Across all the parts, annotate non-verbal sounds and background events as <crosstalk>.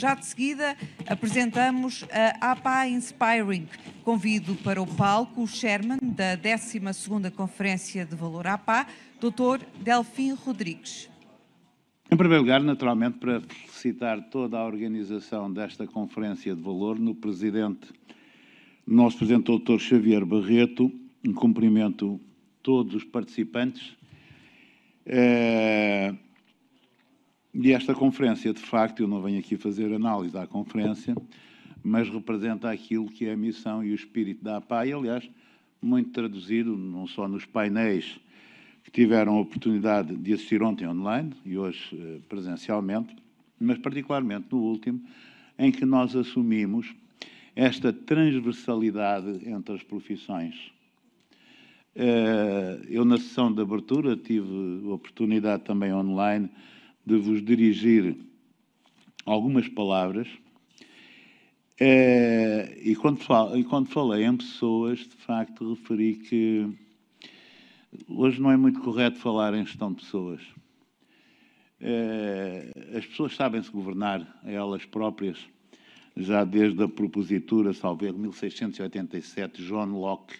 Já de seguida apresentamos a APA Inspiring. Convido para o palco o chairman da 12 Conferência de Valor APA, Dr. Delfim Rodrigues. Em primeiro lugar, naturalmente, para felicitar toda a organização desta Conferência de Valor, no Presidente, nosso Presidente Dr. Xavier Barreto, um cumprimento todos os participantes. Eh, e esta conferência, de facto, eu não venho aqui fazer análise à conferência, mas representa aquilo que é a missão e o espírito da APAI, aliás, muito traduzido não só nos painéis que tiveram a oportunidade de assistir ontem online e hoje eh, presencialmente, mas particularmente no último, em que nós assumimos esta transversalidade entre as profissões. Eh, eu, na sessão de abertura, tive oportunidade também online de vos dirigir algumas palavras. É, e, quando fal e quando falei em pessoas, de facto, referi que hoje não é muito correto falar em gestão de pessoas. É, as pessoas sabem-se governar a elas próprias, já desde a propositura, de 1687, John Locke,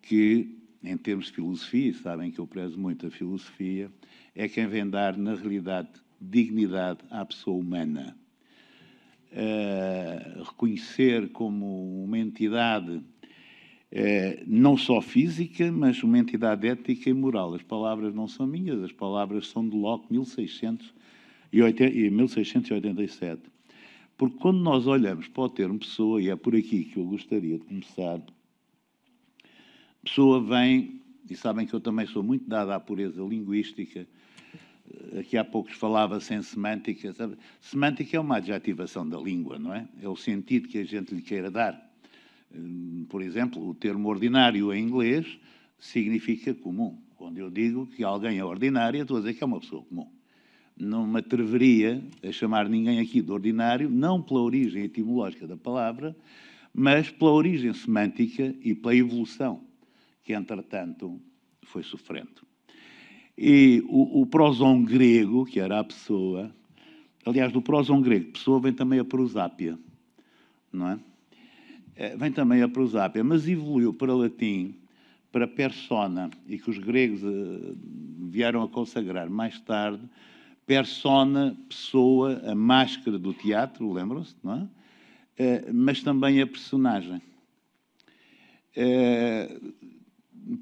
que, em termos de filosofia, sabem que eu prezo muito a filosofia, é quem vem dar, na realidade, dignidade à pessoa humana. Uh, reconhecer como uma entidade uh, não só física, mas uma entidade ética e moral. As palavras não são minhas, as palavras são de Locke, 1687. Eh, Porque quando nós olhamos para o termo pessoa, e é por aqui que eu gostaria de começar, pessoa vem e sabem que eu também sou muito dado à pureza linguística, eh, aqui há poucos falava sem semântica. Sabe? Semântica é uma adjetivação da língua, não é? É o sentido que a gente lhe queira dar. Eh, por exemplo, o termo ordinário em inglês significa comum. Quando eu digo que alguém é ordinário, estou a dizer que é uma pessoa comum. Não me atreveria a chamar ninguém aqui de ordinário, não pela origem etimológica da palavra, mas pela origem semântica e pela evolução que, entretanto, foi sofrendo. E o, o grego, que era a pessoa, aliás, do prosón grego, pessoa vem também a prosápia, não é? é? Vem também a prosápia, mas evoluiu para latim, para persona, e que os gregos eh, vieram a consagrar mais tarde, persona, pessoa, a máscara do teatro, lembram-se, não é? Eh, mas também a personagem. Eh,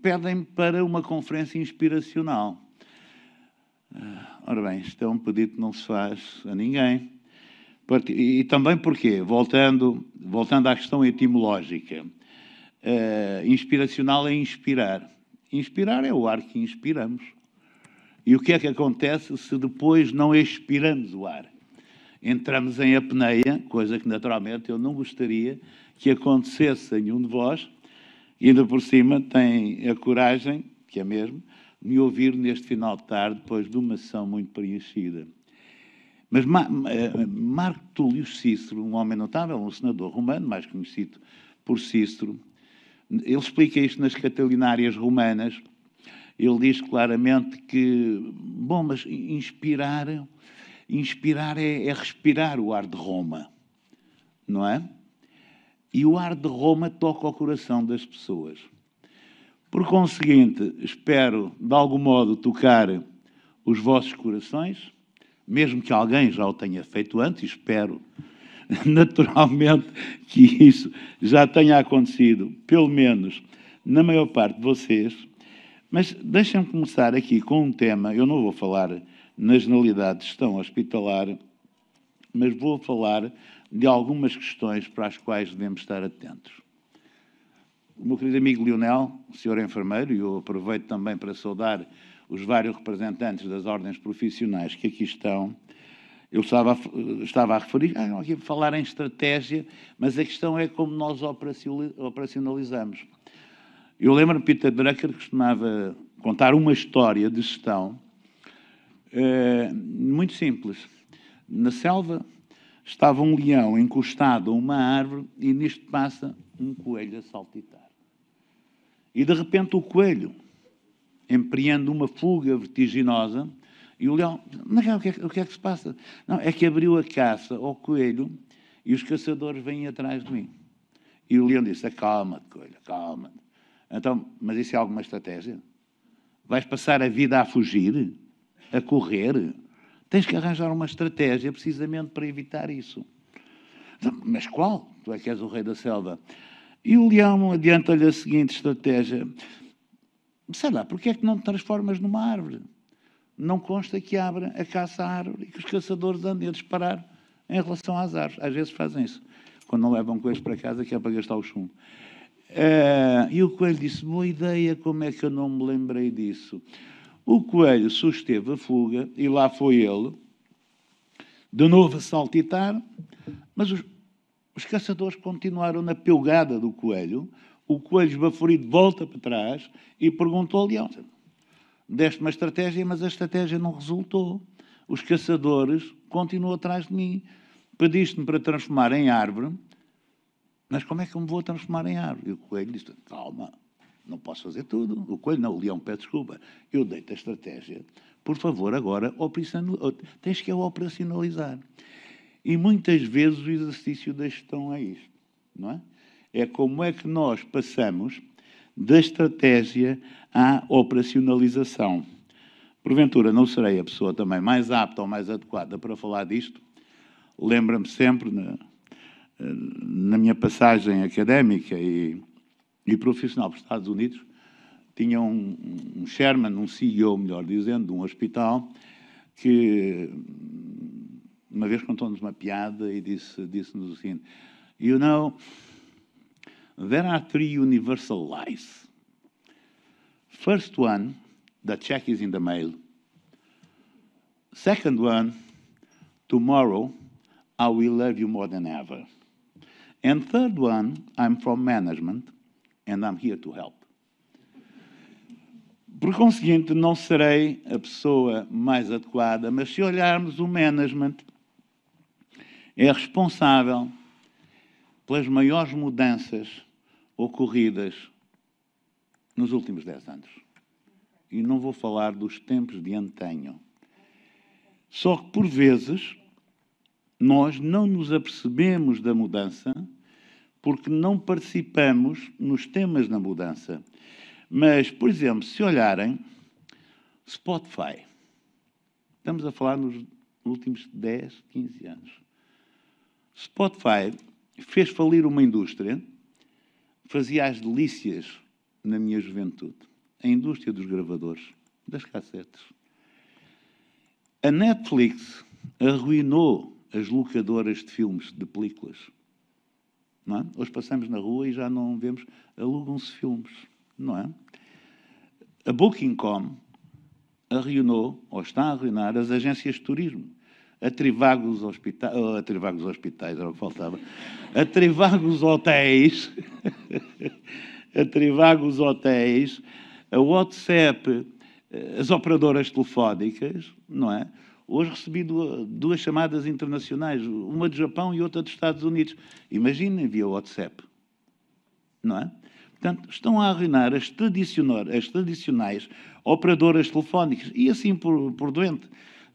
pedem para uma conferência inspiracional. Ora bem, isto é um pedido que não se faz a ninguém. E também porque, voltando, voltando à questão etimológica, uh, inspiracional é inspirar. Inspirar é o ar que inspiramos. E o que é que acontece se depois não expiramos o ar? Entramos em apneia, coisa que naturalmente eu não gostaria que acontecesse a nenhum de vós, e ainda por cima tem a coragem, que é mesmo, de me ouvir neste final de tarde, depois de uma sessão muito preenchida. Mas Ma eh, Marco Túlio Cícero, um homem notável, um senador romano, mais conhecido por Cícero, ele explica isto nas Catalinárias Romanas. Ele diz claramente que, bom, mas inspirar, inspirar é, é respirar o ar de Roma, não é? E o ar de Roma toca o coração das pessoas. Por conseguinte, espero de algum modo tocar os vossos corações, mesmo que alguém já o tenha feito antes, espero <laughs> naturalmente que isso já tenha acontecido, pelo menos na maior parte de vocês. Mas deixem-me começar aqui com um tema, eu não vou falar na generalidade de gestão hospitalar, mas vou falar de algumas questões para as quais devemos estar atentos. O meu querido amigo Lionel, o senhor é enfermeiro, e eu aproveito também para saudar os vários representantes das ordens profissionais que aqui estão, eu estava a, estava a referir, ah, aqui falar em estratégia, mas a questão é como nós operacionalizamos. Eu lembro-me Peter Drucker costumava contar uma história de gestão é, muito simples. Na selva, Estava um leão encostado a uma árvore e nisto passa um coelho a saltitar. E de repente o coelho, empreende uma fuga vertiginosa, e o leão, não, o, que é, o que é que se passa? Não, é que abriu a caça ao coelho e os caçadores vêm atrás de mim. E o leão disse, acalma-te, coelho, acalma-te. Então, mas isso é alguma estratégia? Vais passar a vida a fugir? A correr? Tens que arranjar uma estratégia precisamente para evitar isso. Então, mas qual? Tu é que és o rei da selva. E o leão adianta-lhe a seguinte estratégia: sei lá, porquê é que não te transformas numa árvore? Não consta que abra a caça à árvore e que os caçadores andem a disparar em relação às árvores. Às vezes fazem isso, quando não levam coelhos para casa, que é para gastar o chumbo. Uh, e o coelho disse: boa ideia, como é que eu não me lembrei disso? O coelho susteve a fuga e lá foi ele, de novo a saltitar, mas os, os caçadores continuaram na pelgada do coelho. O coelho esbaforido volta para trás e perguntou ao leão: Deste uma estratégia, mas a estratégia não resultou. Os caçadores continuam atrás de mim. Pediste-me para transformar em árvore, mas como é que eu me vou transformar em árvore? E o coelho disse: Calma, não posso fazer tudo. O coelho não, o leão, pede desculpa. Eu deito a estratégia. Por favor, agora, tens que a é operacionalizar. E muitas vezes o exercício da gestão é isto, não é? É como é que nós passamos da estratégia à operacionalização. Porventura, não serei a pessoa também mais apta ou mais adequada para falar disto. Lembra-me sempre, na, na minha passagem académica e e profissional dos Estados Unidos tinha um, um Sherman, um CEO, melhor dizendo, de um hospital, que uma vez contou-nos uma piada e disse-nos disse o seguinte: You know, there are three universal lies. First one, the check is in the mail. Second one, tomorrow I will love you more than ever. And third one, I'm from management and I'm here to help. Por conseguinte, não serei a pessoa mais adequada, mas se olharmos, o management é responsável pelas maiores mudanças ocorridas nos últimos dez anos. E não vou falar dos tempos de antenho. Só que, por vezes, nós não nos apercebemos da mudança porque não participamos nos temas da mudança. Mas, por exemplo, se olharem, Spotify. Estamos a falar nos últimos 10, 15 anos. Spotify fez falir uma indústria, fazia as delícias na minha juventude. A indústria dos gravadores, das cassetes. A Netflix arruinou as locadoras de filmes, de películas. É? Hoje passamos na rua e já não vemos, alugam-se filmes, não é? A Booking.com arruinou, ou está a arruinar, as agências de turismo. A Trivagos Hospitais, oh, a Trivagos Hospitais era o que faltava, a Trivagos Hotéis, <laughs> a Trivagos Hotéis, a WhatsApp, eh, as operadoras telefónicas, não é? Hoje recebi duas chamadas internacionais, uma do Japão e outra dos Estados Unidos. Imaginem via WhatsApp. Não é? Portanto, estão a arruinar as, as tradicionais operadoras telefónicas e assim por, por doente.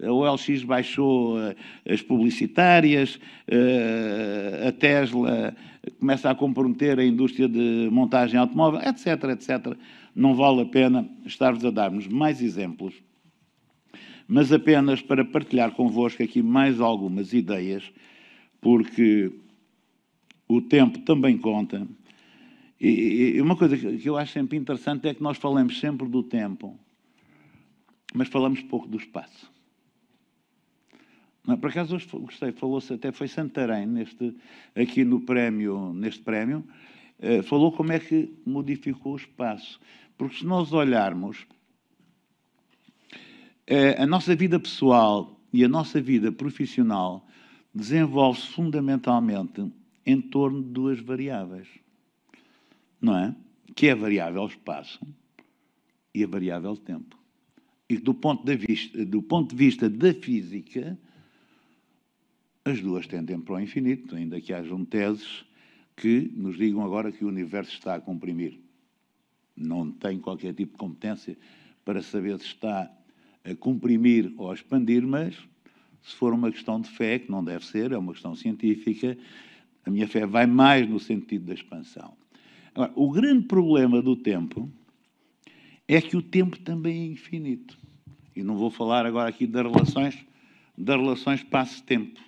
A OLX baixou eh, as publicitárias, eh, a Tesla começa a comprometer a indústria de montagem automóvel, etc, etc. Não vale a pena estar-vos a dar-nos mais exemplos mas apenas para partilhar convosco aqui mais algumas ideias, porque o tempo também conta. E, uma coisa que eu acho sempre interessante é que nós falamos sempre do tempo, mas falamos pouco do espaço. Não, por acaso hoje gostei, falou-se até foi Santarém neste aqui no prémio, neste prémio, eh, falou como é que modificou o espaço, porque se nós olharmos eh, a nossa vida pessoal e a nossa vida profissional desenvolve-se fundamentalmente em torno de duas variáveis. Não é? Que é a variável espaço e a variável tempo. E do ponto de vista, do ponto de vista da física, as duas tendem para o infinito, ainda que hajam teses que nos digam agora que o universo está a comprimir. Não tenho qualquer tipo de competência para saber se está a comprimir ou a expandir, mas se for uma questão de fé, que não deve ser, é uma questão científica, a minha fé vai mais no sentido da expansão. Agora, o grande problema do tempo é que o tempo também é infinito. E não vou falar agora aqui das relações, das relações espaço-tempo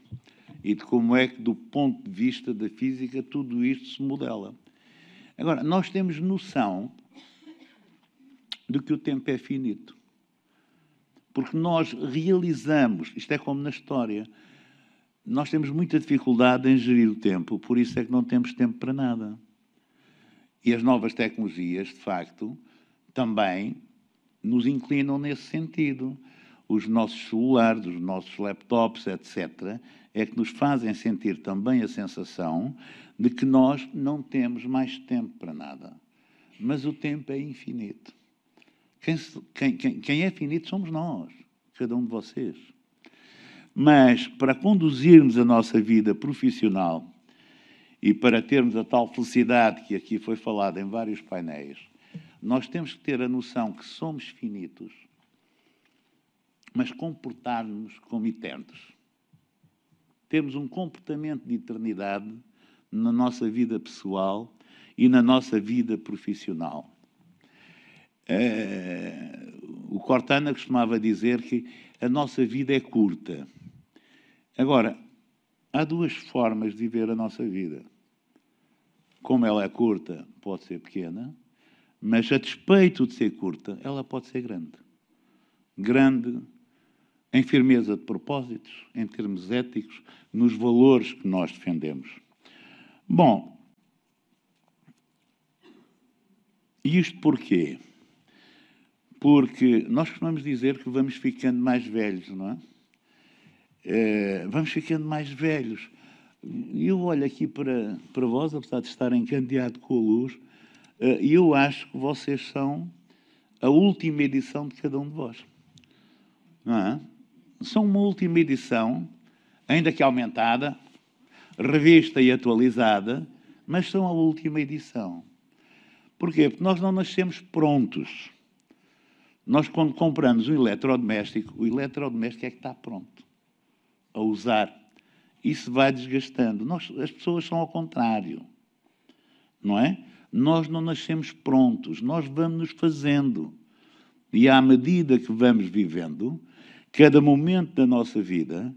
e de como é que, do ponto de vista da física, tudo isto se modela. Agora, nós temos noção de que o tempo é finito. Porque nós realizamos, isto é como na história, nós temos muita dificuldade em gerir o tempo, por isso é que não temos tempo para nada. E as novas tecnologias, de facto, também nos inclinam nesse sentido. Os nossos celulares, os nossos laptops, etc., é que nos fazem sentir também a sensação de que nós não temos mais tempo para nada. Mas o tempo é infinito. Quem, quem, quem é finito somos nós, cada um de vocês. Mas para conduzirmos a nossa vida profissional e para termos a tal felicidade que aqui foi falada em vários painéis, nós temos que ter a noção que somos finitos, mas comportar-nos como eternos. Temos um comportamento de eternidade na nossa vida pessoal e na nossa vida profissional. Eh, o Cortana costumava dizer que a nossa vida é curta. Agora, há duas formas de ver a nossa vida. Como ela é curta, pode ser pequena, mas a despeito de ser curta, ela pode ser grande. Grande em firmeza de propósitos, em termos éticos, nos valores que nós defendemos. Bom, isto porquê? Porque nós costumamos dizer que vamos ficando mais velhos, não é? é vamos ficando mais velhos. E eu olho aqui para, para vós, apesar de estarem candeado com a luz, é, e eu acho que vocês são a última edição de cada um de vós. Não é? São uma última edição, ainda que aumentada, revista e atualizada, mas são a última edição. Porquê? Porque nós não nascemos prontos. Nós, quando compramos um eletrodoméstico, o eletrodoméstico é que está pronto a usar. Isso vai desgastando. Nós, as pessoas são ao contrário, não é? Nós não nascemos prontos, nós vamos nos fazendo. E à medida que vamos vivendo, cada momento da nossa vida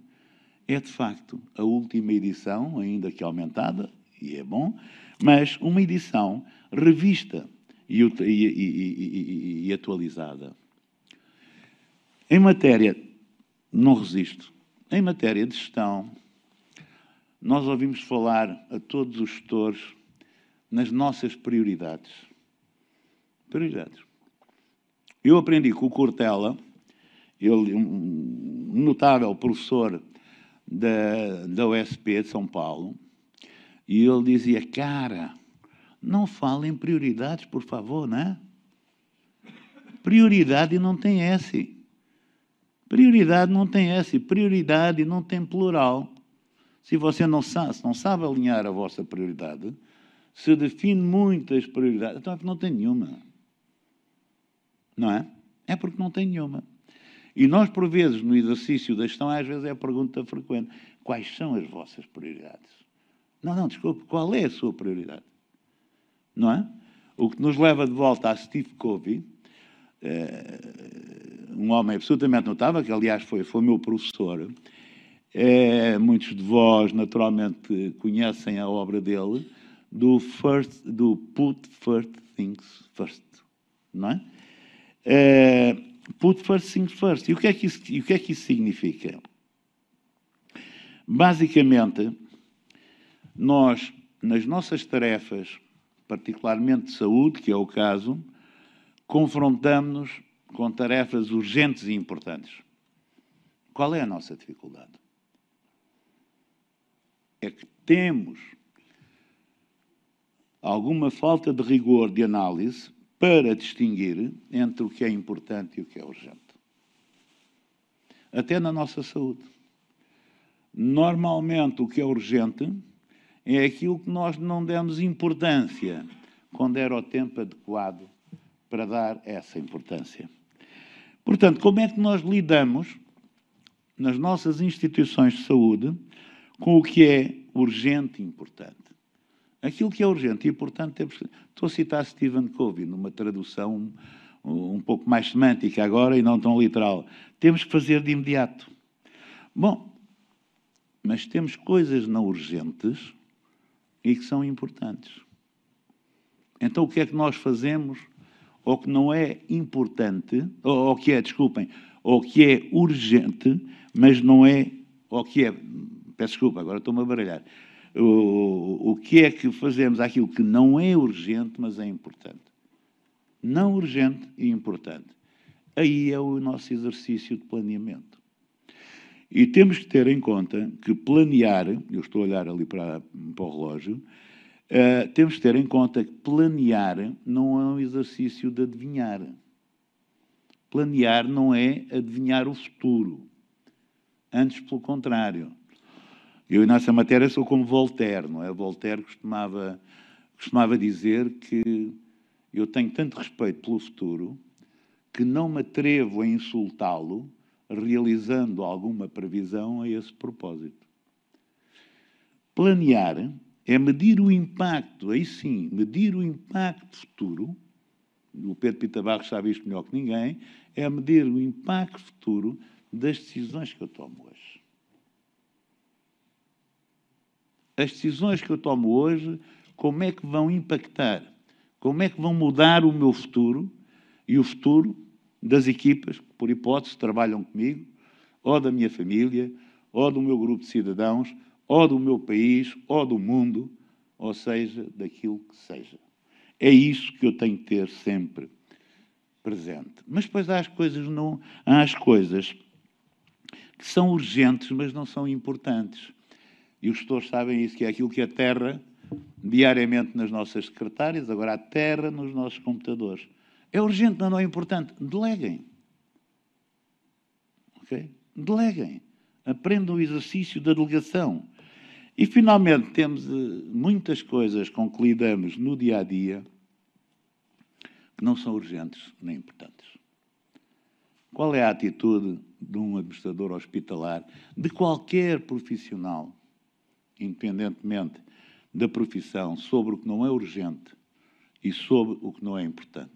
é de facto a última edição, ainda que aumentada, e é bom, mas uma edição revista e, e, e, atualizada. Em matéria, não resisto, em matéria de gestão, nós ouvimos falar a todos os gestores nas nossas prioridades. Prioridades. Eu aprendi com o Cortella, ele, um notável professor da, da USP de São Paulo, e ele dizia: Cara, não falem prioridades, por favor, né? Prioridade não tem S. Prioridade não tem S. Prioridade não tem plural. Se você não sabe, não sabe alinhar a vossa prioridade, se define muitas prioridades, então é porque não tem nenhuma. Não é? É porque não tem nenhuma. E nós, por vezes, no exercício da gestão, às vezes é a pergunta frequente: quais são as vossas prioridades? Não, não, desculpe, qual é a sua prioridade? não é? O que nos leva de volta a Steve Covey, eh, um homem absolutamente notável, que aliás foi, foi meu professor. É, muitos de vós, naturalmente, conhecem a obra dele, do, first, do Put First Things First, não é? é put First Things First. E o que é que isso, o que é que isso significa? Basicamente, nós, nas nossas tarefas particularmente de saúde, que é o caso, confrontamos-nos com tarefas urgentes e importantes. Qual é a nossa dificuldade? É que temos alguma falta de rigor de análise para distinguir entre o que é importante e o que é urgente. Até na nossa saúde. Normalmente, o que é urgente é aquilo que nós não demos importância quando era o tempo adequado para dar essa importância. Portanto, como é que nós lidamos nas nossas instituições de saúde com o que é urgente e importante? Aquilo que é urgente e importante temos. Estou a citar Stephen Covey numa tradução um, um pouco mais semântica agora e não tão literal. Temos que fazer de imediato. Bom, mas temos coisas não urgentes e que são importantes. Então, o que é que nós fazemos ou que não é importante, ou, ou que é, desculpem, ou que é urgente, mas não é, ou que é, peço desculpa, agora estou-me a baralhar, o, o que é que fazemos aquilo que não é urgente, mas é importante. Não urgente e importante. Aí é o nosso exercício de planeamento. E temos que ter em conta que planear, eu estou a olhar ali para, para o relógio, uh, temos que ter em conta que planear não é um exercício de adivinhar. Planear não é adivinhar o futuro. Antes, pelo contrário. Eu, nessa matéria, sou como Voltaire, não é? Voltaire costumava, costumava dizer que eu tenho tanto respeito pelo futuro que não me atrevo a insultá-lo realizando alguma previsão a esse propósito. Planear é medir o impacto, aí sim, medir o impacto futuro, o Pedro Pita Barros sabe isto melhor que ninguém, é medir o impacto futuro das decisões que eu tomo hoje. As decisões que eu tomo hoje, como é que vão impactar? Como é que vão mudar o meu futuro e o futuro das equipas que, por hipótese, trabalham comigo, ou da minha família, ou do meu grupo de cidadãos, ou do meu país, ou do mundo, ou seja, daquilo que seja. É isso que eu tenho que ter sempre presente. Mas depois há as coisas, não, há as coisas que são urgentes, mas não são importantes. E os gestores sabem isso, que é aquilo que a terra diariamente nas nossas secretárias, agora a terra nos nossos computadores. É urgente, não é importante. Deleguem. ok? Deleguem. Aprendam o exercício da delegação. E, finalmente, temos eh, muitas coisas com que lidamos no dia a dia que não são urgentes nem importantes. Qual é a atitude de um administrador hospitalar, de qualquer profissional, independentemente da profissão, sobre o que não é urgente e sobre o que não é importante?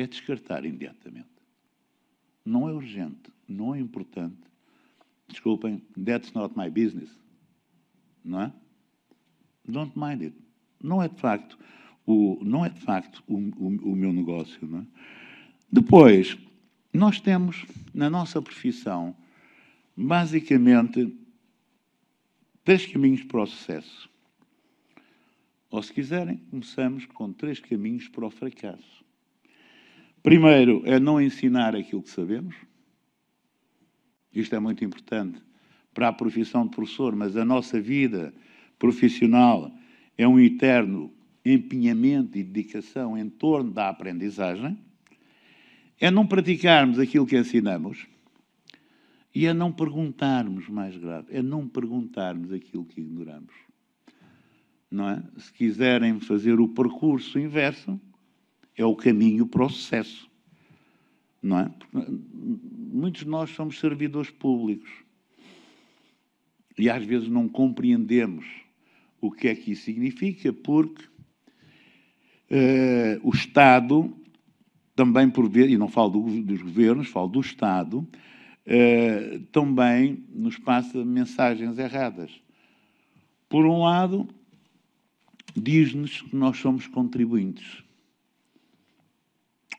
é descartar imediatamente. Não é urgente, não é importante. Desculpem, that's not my business. Não é? Don't mind it. Não é de facto o, não é de facto o, o, o meu negócio. Não é? Depois, nós temos na nossa profissão, basicamente, três caminhos para o sucesso. Ou, se quiserem, começamos com três caminhos para o fracasso. Primeiro é não ensinar aquilo que sabemos. Isto é muito importante para a profissão de professor, mas a nossa vida profissional é um eterno empenhamento e dedicação em torno da aprendizagem. É não praticarmos aquilo que ensinamos e é não perguntarmos mais grave, é não perguntarmos aquilo que ignoramos. Não é? Se quiserem fazer o percurso inverso, é o caminho para o sucesso. Não é? Porque hum, muitos de nós somos servidores públicos e às vezes não compreendemos o que é que isso significa, porque uh, o Estado, também por ver, e não falo do, dos governos, falo do Estado, uh, também nos passa mensagens erradas. Por um lado, diz-nos que nós somos contribuintes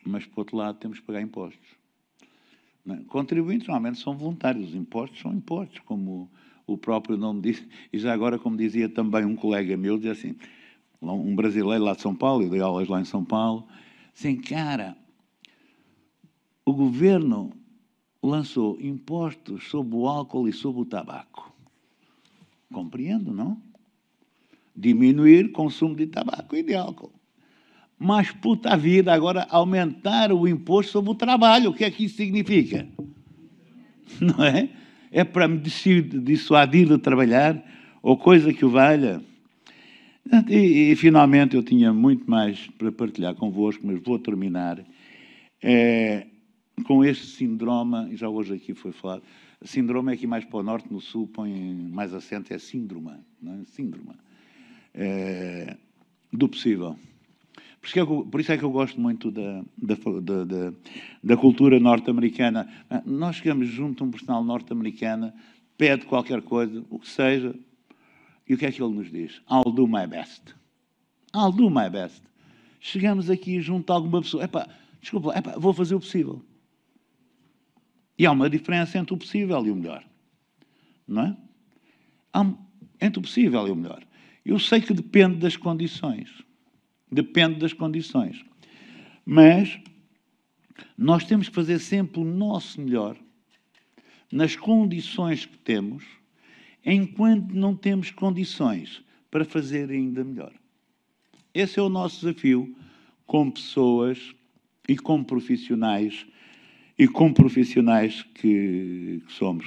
mas, por outro lado, temos que pagar impostos. É? Contribuintes normalmente são voluntários, os impostos são impostos, como o próprio nome diz. E já agora, como dizia também um colega meu, dizia assim: um brasileiro lá de São Paulo, eu dei aulas lá em São Paulo, assim, cara, o governo lançou impostos sobre o álcool e sobre o tabaco. Compreendo, não? Diminuir consumo de tabaco e de álcool mas puta vida, agora aumentar o imposto sobre o trabalho. O que é que isso significa? <laughs> Não é? É para me dissuadir de trabalhar ou coisa que o valha. E, e, finalmente eu tinha muito mais para partilhar convosco, mas vou terminar é, com este síndrome, já hoje aqui foi falado, síndrome é aqui mais para o norte, no sul põe mais acento, é síndrome, não é? síndrome, é, do possível. Por isso, é eu, por isso é que eu, gosto muito da, da, da, da cultura norte-americana. Ah, nós chegamos junto a um personal norte-americano, pede qualquer coisa, o que seja, e o que é que ele nos diz? I'll do my best. I'll do my best. Chegamos aqui junto a alguma pessoa, epá, desculpa, epá, vou fazer o possível. E há uma diferença entre o possível e o melhor. Não é? Há, entre o possível e o melhor. Eu sei que depende das condições. Depende das condições. Mas nós temos que fazer sempre o nosso melhor nas condições que temos, enquanto não temos condições para fazer ainda melhor. Esse é o nosso desafio com pessoas e com profissionais e com profissionais que, que somos.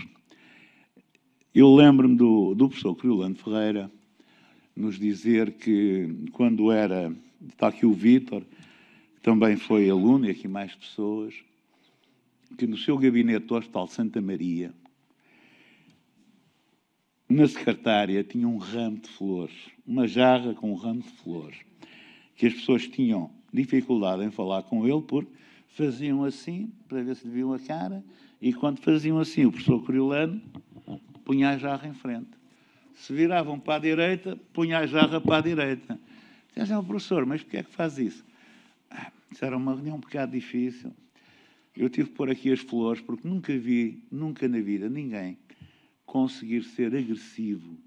Eu lembro-me do, do professor Criolano Ferreira, nos dizer que quando era. Está aqui o Vítor, também foi aluno, e aqui mais pessoas, que no seu gabinete do Hospital Santa Maria, na secretária, tinha um ramo de flores, uma jarra com um ramo de flores, que as pessoas tinham dificuldade em falar com ele porque faziam assim, para ver se lhe viam a cara, e quando faziam assim, o professor Coriolano punha a jarra em frente se viravam para a direita, punha a jarra para a direita. Disseram, professor, mas porquê é que faz isso? Ah, era uma reunião um bocado difícil. Eu tive que pôr aqui as flores, porque nunca vi, nunca na vida, ninguém conseguir ser agressivo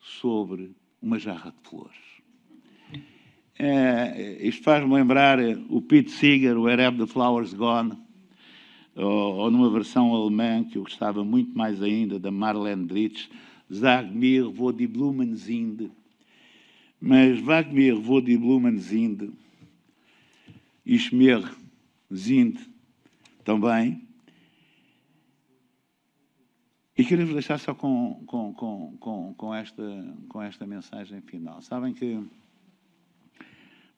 sobre uma jarra de flores. É, isto faz-me lembrar eh, o Pete Seeger, o Ereb the Flowers Gone, ou, ou, numa versão alemã que eu gostava muito mais ainda, da Marlene Dietrich, Zagmir vou de Blumenzinde. Mas Wagner, vou de Blumenzinde, ich mir também. E queria vos deixar só com, com, com, com, com, esta, com esta mensagem final. Sabem que.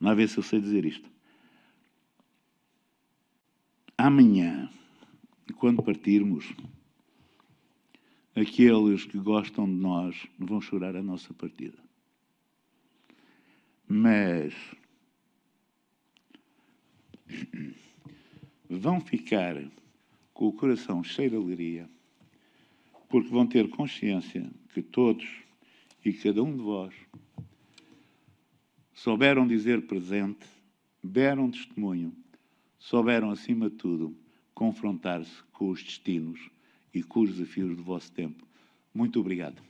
Não ver se eu sei dizer isto. Amanhã, quando partirmos, aqueles que gostam de nós vão chorar a nossa partida. Mas <clears throat> vão ficar com o coração cheio de alegria, porque vão ter consciência que todos e cada um de vós souberam dizer presente, deram testemunho, souberam, acima de tudo, confrontar-se com os destinos e com os desafios do vosso tempo. Muito obrigado.